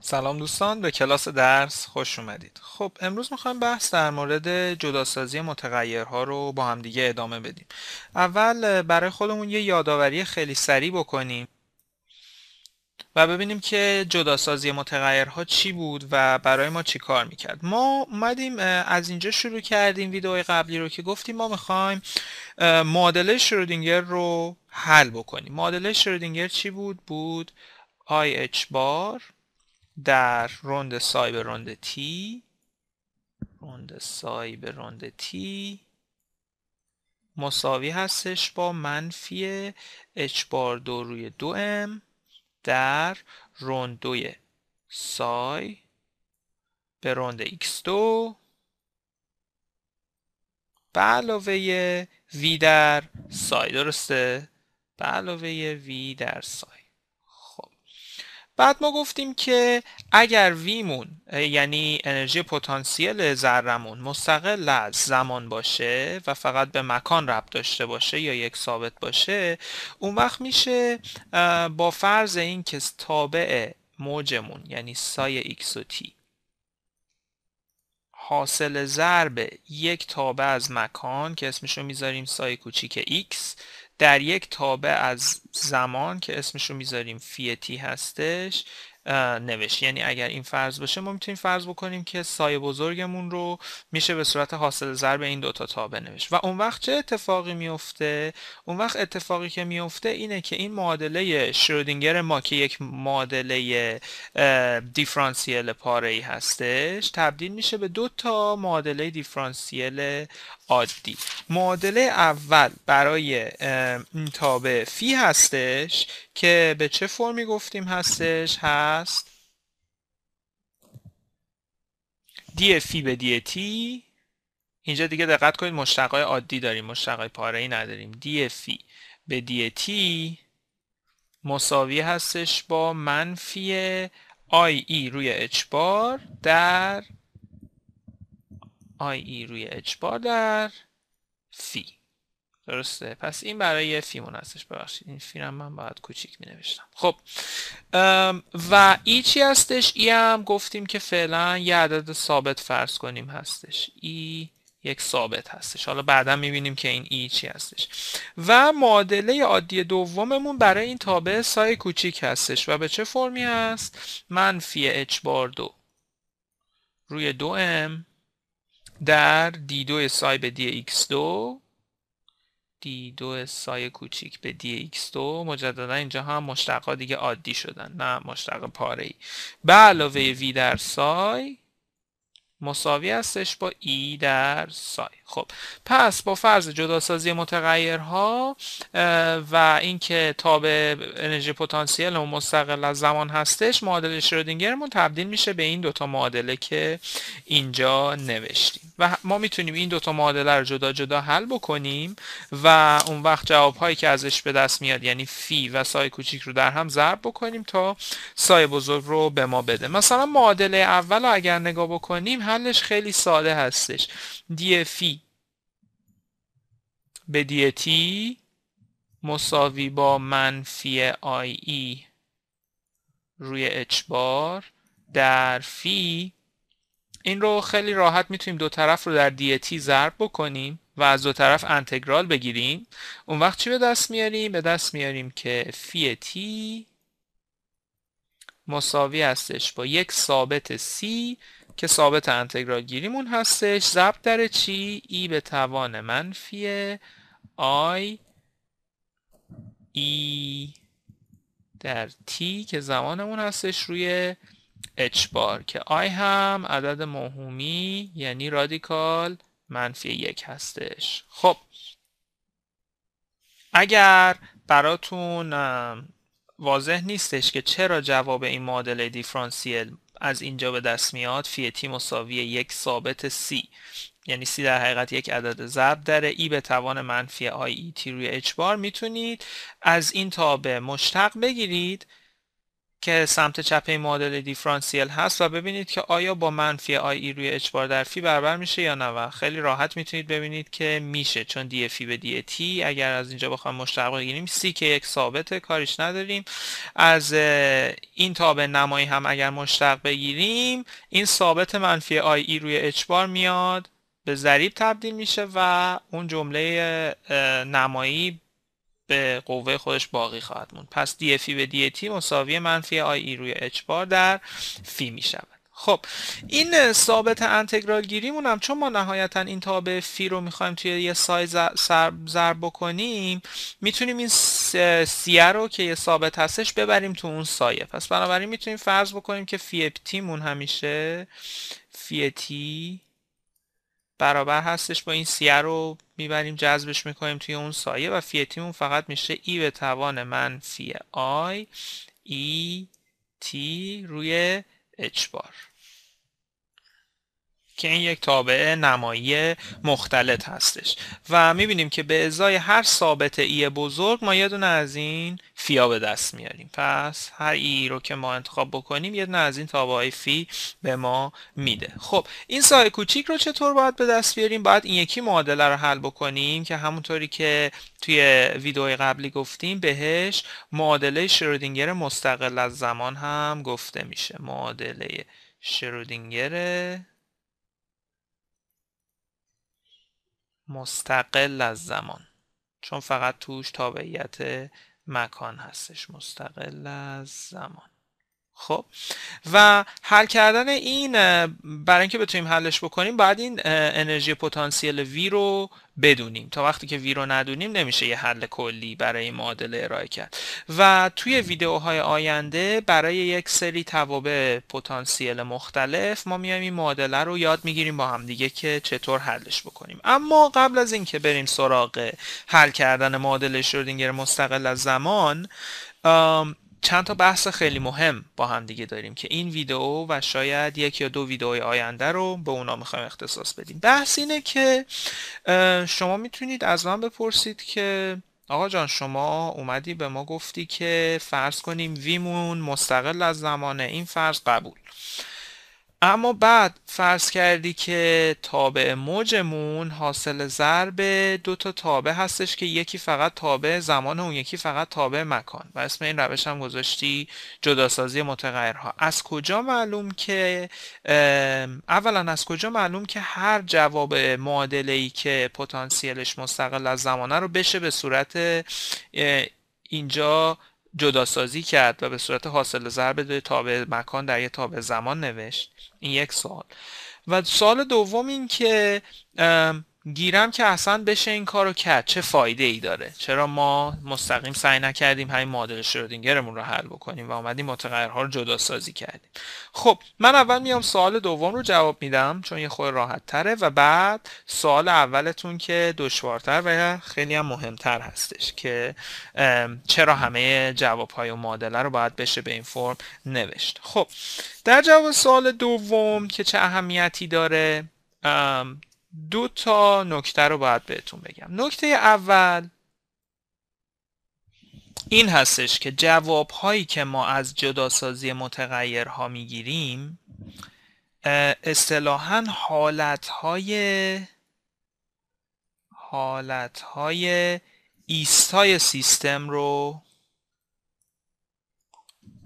سلام دوستان به کلاس درس خوش اومدید خب امروز میخوایم بحث در مورد جداسازی متغیرها رو با هم دیگه ادامه بدیم اول برای خودمون یه یادآوری خیلی سریع بکنیم و ببینیم که جداسازی متغیرها چی بود و برای ما چی کار میکرد ما اومدیم از اینجا شروع کردیم ویدئوی قبلی رو که گفتیم ما میخوایم معادله شرودینگر رو حل بکنیم معادله شرودینگر چی بود بود IH بار در روند سای به روند تی روند سای به روند تی مساوی هستش با منفی اچ بار دو روی دو ام در روند دوی سای به روند ایکس دو به علاوه وی در سای درسته؟ به علاوه وی در سای بعد ما گفتیم که اگر ویمون یعنی انرژی پتانسیل ذرمون مستقل از زمان باشه و فقط به مکان ربط داشته باشه یا یک ثابت باشه اون وقت میشه با فرض این که تابع موجمون یعنی سای ایکس و تی حاصل ضرب یک تابع از مکان که اسمش رو میذاریم سای کوچیک x در یک تابع از زمان که اسمش رو میذاریم فیتی هستش نوشت یعنی اگر این فرض باشه ما میتونیم فرض بکنیم که سایه بزرگمون رو میشه به صورت حاصل ضرب این دوتا تابع نوشت و اون وقت چه اتفاقی میفته اون وقت اتفاقی که میفته اینه که این معادله شرودینگر ما که یک معادله دیفرانسیل پاره ای هستش تبدیل میشه به دو تا معادله دیفرانسیل عادی معادله اول برای این تابع فی هستش که به چه فرمی گفتیم هستش هست دی فی به دی تی اینجا دیگه دقت کنید مشتقای عادی داریم مشتقای پاره ای نداریم دی فی به دی تی مساوی هستش با منفی آی ای روی اچ بار در آی ای روی بار در فی درسته پس این برای مون هستش ببخشید این فی من باید کوچیک می خب و ای چی هستش ای هم گفتیم که فعلا یه عدد ثابت فرض کنیم هستش ای یک ثابت هستش حالا بعدا میبینیم که این ای چی هستش و معادله عادی دوممون برای این تابع سای کوچیک هستش و به چه فرمی هست منفی اچ بار دو روی دو ام در دی دو سای به دی ایکس دو دی دو سای کوچیک به دی ایکس دو مجددا اینجا هم مشتقا دیگه عادی شدن نه مشتق پاره ای به علاوه وی در سای مساوی هستش با ای e در سای خب پس با فرض جداسازی متغیرها و اینکه تاب انرژی پتانسیل و مستقل از زمان هستش معادله شرودینگرمون تبدیل میشه به این دوتا معادله که اینجا نوشتیم و ما میتونیم این دوتا معادله رو جدا جدا حل بکنیم و اون وقت جواب هایی که ازش به دست میاد یعنی فی و سای کوچیک رو در هم ضرب بکنیم تا سای بزرگ رو به ما بده مثلا معادله اول رو اگر نگاه بکنیم حلش خیلی ساده هستش دی فی e. به دی تی e مساوی با منفی آی ای e روی اچ بار در فی این رو خیلی راحت میتونیم دو طرف رو در تی ضرب بکنیم و از دو طرف انتگرال بگیریم اون وقت چی به دست میاریم؟ به دست میاریم که فی تی مساوی هستش با یک ثابت سی که ثابت انتگرال گیریمون هستش ضرب در چی؟ ای به توان منفی آی ای در تی که زمانمون هستش روی اچ بار که آی هم عدد مهمی یعنی رادیکال منفی یک هستش خب اگر براتون واضح نیستش که چرا جواب این معادله دیفرانسیل از اینجا به دست میاد فی تی مساوی یک ثابت c یعنی c در حقیقت یک عدد ضرب داره ای به توان منفی آی ای تی روی اچ بار میتونید از این تابع مشتق بگیرید که سمت چپ این دیفرانسیل هست و ببینید که آیا با منفی آی ای روی اچ بار در فی برابر میشه یا نه و خیلی راحت میتونید ببینید که میشه چون دی فی به دی تی اگر از اینجا بخوام مشتق بگیریم سی که یک ثابته کاریش نداریم از این تابع نمایی هم اگر مشتق بگیریم این ثابت منفی آی ای روی اچ بار میاد به ضریب تبدیل میشه و اون جمله نمایی به قوه خودش باقی خواهد موند پس دی فی e به تی مساوی منفی آی e روی اچ بار در فی می شود خب این ثابت انتگرال گیریمون هم چون ما نهایتا این تابع فی رو میخوایم توی یه سایز ضرب بکنیم میتونیم این سیه رو که یه ثابت هستش ببریم تو اون سایه پس بنابراین میتونیم فرض بکنیم که فی تیمون همیشه فی تی برابر هستش با این سیه رو میبریم جذبش میکنیم توی اون سایه و فی فقط میشه ای به توان منفی آی ای تی روی اچ بار که این یک تابع نمایی مختلط هستش و میبینیم که به ازای هر ثابت ای بزرگ ما یه دونه از این فیا به دست میاریم پس هر ای رو که ما انتخاب بکنیم یه دونه از این های فی به ما میده خب این سای کوچیک رو چطور باید به دست بیاریم باید این یکی معادله رو حل بکنیم که همونطوری که توی ویدئوی قبلی گفتیم بهش معادله شرودینگر مستقل از زمان هم گفته میشه معادله شرودینگر مستقل از زمان چون فقط توش تابعیت مکان هستش مستقل از زمان خب و حل کردن این برای اینکه بتونیم حلش بکنیم باید این انرژی پتانسیل وی رو بدونیم تا وقتی که وی رو ندونیم نمیشه یه حل کلی برای این معادله ارائه کرد و توی ویدیوهای آینده برای یک سری توابع پتانسیل مختلف ما میایم این معادله رو یاد میگیریم با هم دیگه که چطور حلش بکنیم اما قبل از اینکه بریم سراغ حل کردن معادله شرودینگر مستقل از زمان چند تا بحث خیلی مهم با هم دیگه داریم که این ویدیو و شاید یک یا دو ویدیوی آینده رو به اونا میخوایم اختصاص بدیم بحث اینه که شما میتونید از من بپرسید که آقا جان شما اومدی به ما گفتی که فرض کنیم ویمون مستقل از زمانه این فرض قبول اما بعد فرض کردی که تابع موجمون حاصل ضرب دو تا تابع هستش که یکی فقط تابع زمان اون یکی فقط تابع مکان و اسم این روش هم گذاشتی جداسازی متغیرها از کجا معلوم که اولا از کجا معلوم که هر جواب معادله ای که پتانسیلش مستقل از زمانه رو بشه به صورت اینجا سازی کرد و به صورت حاصل ضرب دو تابع مکان در یه تابع زمان نوشت این یک سال و سال دوم این که گیرم که اصلا بشه این کارو کرد چه فایده ای داره چرا ما مستقیم سعی نکردیم همین معادله شرودینگرمون رو حل بکنیم و آمدیم متغیرها رو جدا سازی کردیم خب من اول میام سوال دوم رو جواب میدم چون یه خود راحت تره و بعد سوال اولتون که دشوارتر و خیلی هم مهمتر هستش که چرا همه جواب های و معادله رو باید بشه به این فرم نوشت خب در جواب سوال دوم که چه اهمیتی داره دو تا نکته رو باید بهتون بگم نکته اول این هستش که جواب هایی که ما از جداسازی متغیرها میگیریم اصطلاحا حالت های حالت های ایستای سیستم رو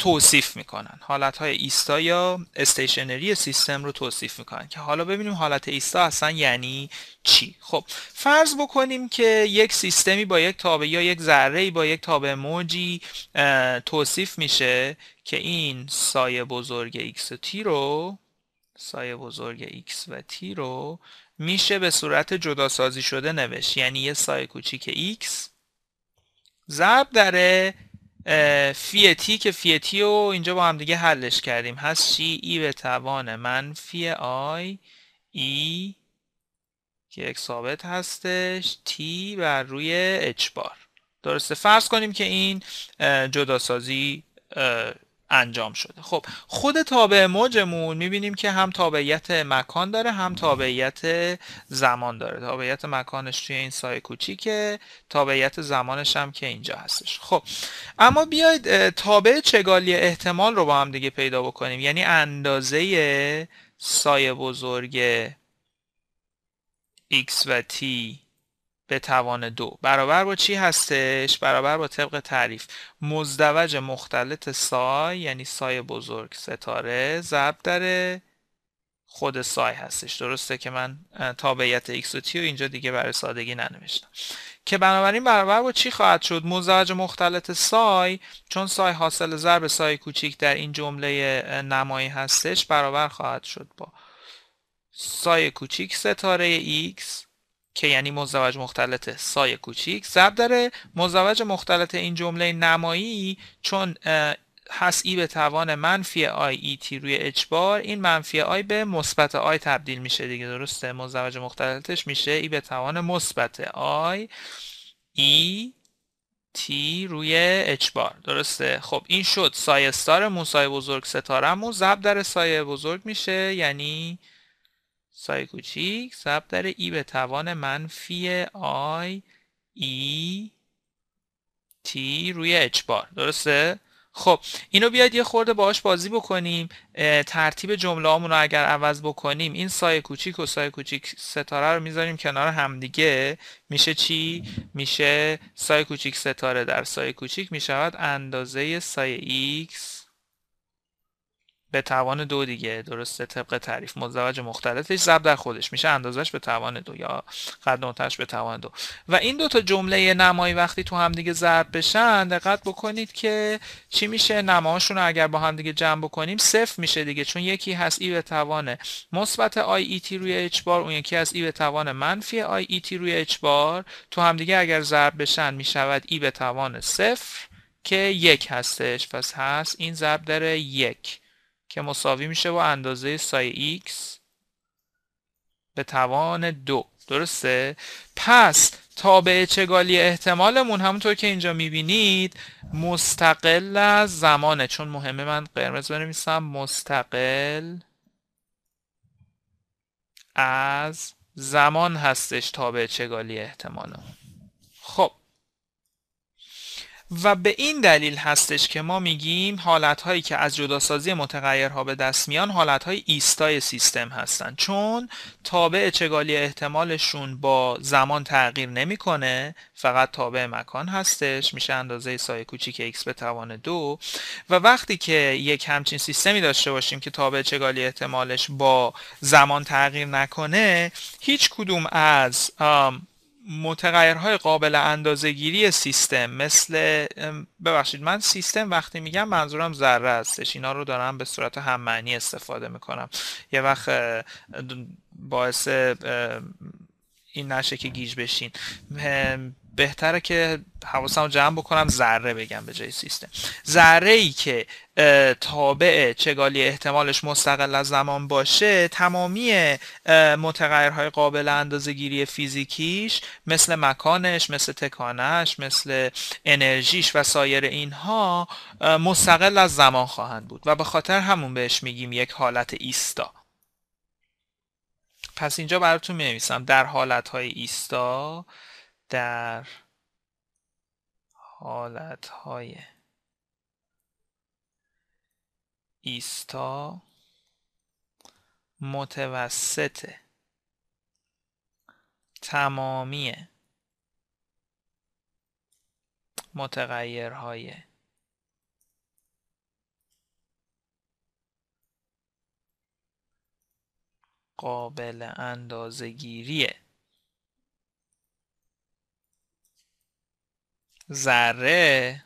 توصیف میکنن حالت های ایستا یا استیشنری سیستم رو توصیف میکنن که حالا ببینیم حالت ایستا اصلا یعنی چی خب فرض بکنیم که یک سیستمی با یک تابع یا یک ذره با یک تابع موجی توصیف میشه که این سایه بزرگ x و t رو سایه بزرگ x و تی رو میشه به صورت جدا سازی شده نوشت یعنی یه سایه کوچیک x ضرب در فی که فی تی رو اینجا با هم دیگه حلش کردیم هست چی ای به توان منفی آی ای که یک ثابت هستش تی بر روی اچ بار درسته فرض کنیم که این جداسازی انجام شده خب خود تابع موجمون میبینیم که هم تابعیت مکان داره هم تابعیت زمان داره تابعیت مکانش توی این سایه کوچیکه تابعیت زمانش هم که اینجا هستش خب اما بیاید تابع چگالی احتمال رو با هم دیگه پیدا بکنیم یعنی اندازه سایه بزرگ x و t به توان دو برابر با چی هستش؟ برابر با طبق تعریف مزدوج مختلط سای یعنی سای بزرگ ستاره ضرب در خود سای هستش درسته که من تابعیت x و اینجا دیگه برای سادگی ننوشتم که بنابراین برابر با چی خواهد شد مزدوج مختلط سای چون سای حاصل ضرب سای کوچیک در این جمله نمایی هستش برابر خواهد شد با سای کوچیک ستاره ایکس که یعنی مزدوج مختلط سای کوچیک ضرب در مزدوج مختلط این جمله نمایی چون هست ای به توان منفی آی ای تی روی اچ بار این منفی آی به مثبت آی تبدیل میشه دیگه درسته مزدوج مختلطش میشه ای به توان مثبت آی ای تی روی اچ بار درسته خب این شد سایه استارمون سایه بزرگ ستارمون ضرب در سایه بزرگ میشه یعنی سای کوچیک ضرب در ای به توان منفی آی ای تی روی اچ بار درسته؟ خب اینو بیاید یه خورده باهاش بازی بکنیم ترتیب جمله رو اگر عوض بکنیم این سایه کوچیک و سایه کوچیک ستاره رو میذاریم کنار همدیگه میشه چی میشه سای کوچیک ستاره در سای کوچیک میشود اندازه سایه ایکس به توان دو دیگه درسته طبق تعریف مزدوج مختلفش ضرب در خودش میشه اندازش به توان دو یا قد نقطهش به توان دو و این دو تا جمله نمایی وقتی تو همدیگه دیگه ضرب بشن دقت بکنید که چی میشه نمایشون رو اگر با همدیگه جمع بکنیم صفر میشه دیگه چون یکی هست ای به توان مثبت آی ای تی روی اچ بار اون یکی از ای به توان منفی آی ای تی روی اچ بار تو همدیگه اگر ضرب بشن میشود ای به توان صفر که یک هستش پس هست این ضرب داره یک که مساوی میشه با اندازه سای x به توان دو درسته؟ پس تابع چگالی احتمالمون همونطور که اینجا میبینید مستقل از زمانه چون مهمه من قرمز بنویسم مستقل از زمان هستش تابع چگالی احتمالمون و به این دلیل هستش که ما میگیم حالتهایی که از جداسازی متغیرها به دست میان های ایستای سیستم هستن چون تابع چگالی احتمالشون با زمان تغییر نمیکنه فقط تابع مکان هستش میشه اندازه سایه کوچیک x به توان دو و وقتی که یک همچین سیستمی داشته باشیم که تابع چگالی احتمالش با زمان تغییر نکنه هیچ کدوم از متغیرهای قابل اندازهگیری سیستم مثل ببخشید من سیستم وقتی میگم منظورم ذره هستش اینا رو دارم به صورت هم معنی استفاده میکنم یه وقت باعث این نشه که گیج بشین بهتره که حواسم جمع بکنم ذره بگم به جای سیستم ذره ای که تابع چگالی احتمالش مستقل از زمان باشه تمامی متغیرهای قابل گیری فیزیکیش مثل مکانش مثل تکانش مثل انرژیش و سایر اینها مستقل از زمان خواهند بود و به خاطر همون بهش میگیم یک حالت ایستا پس اینجا براتون می در حالت های ایستا در حالت های ایستا متوسط تمامی متغیرهای قابل اندازه‌گیری ذره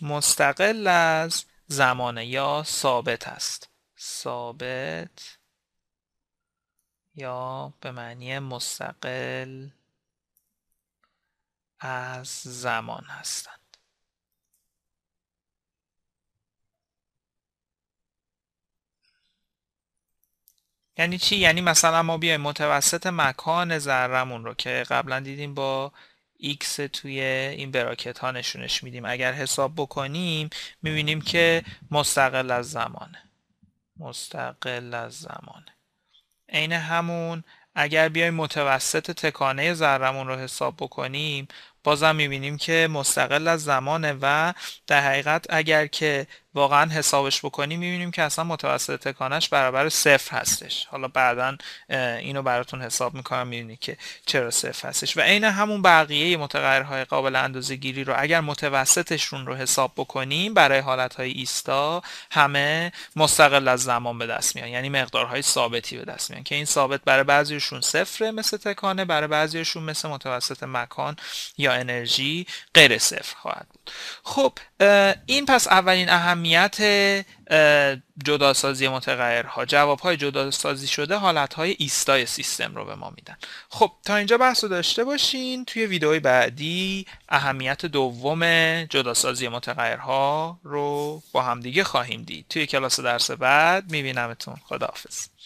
مستقل از زمانه یا ثابت است ثابت یا به معنی مستقل از زمان هستند یعنی چی؟ یعنی مثلا ما بیایم متوسط مکان ذرمون رو که قبلا دیدیم با x توی این براکت ها نشونش میدیم اگر حساب بکنیم میبینیم که مستقل از زمانه مستقل از زمانه عین همون اگر بیایم متوسط تکانه ذرمون رو حساب بکنیم بازم میبینیم که مستقل از زمانه و در حقیقت اگر که واقعا حسابش بکنی میبینیم که اصلا متوسط تکانش برابر صفر هستش حالا بعدا اینو براتون حساب میکنم میبینید که چرا صفر هستش و عین همون بقیه متغیرهای قابل اندازه گیری رو اگر متوسطشون رو حساب بکنیم برای حالتهای ایستا همه مستقل از زمان به دست میان یعنی مقدارهای ثابتی به دست میان که این ثابت برای بعضیشون صفره مثل تکانه برای بعضیشون مثل متوسط مکان یا انرژی غیر صفر خواهد بود خب این پس اولین اهمیت اهمیت جداسازی متغیرها جوابهای جداسازی شده های ایستای سیستم رو به ما میدن خب تا اینجا بحث رو داشته باشین توی ویدئوی بعدی اهمیت دوم جداسازی متغیرها رو با همدیگه خواهیم دید توی کلاس درس بعد میبینمتون خداحافظ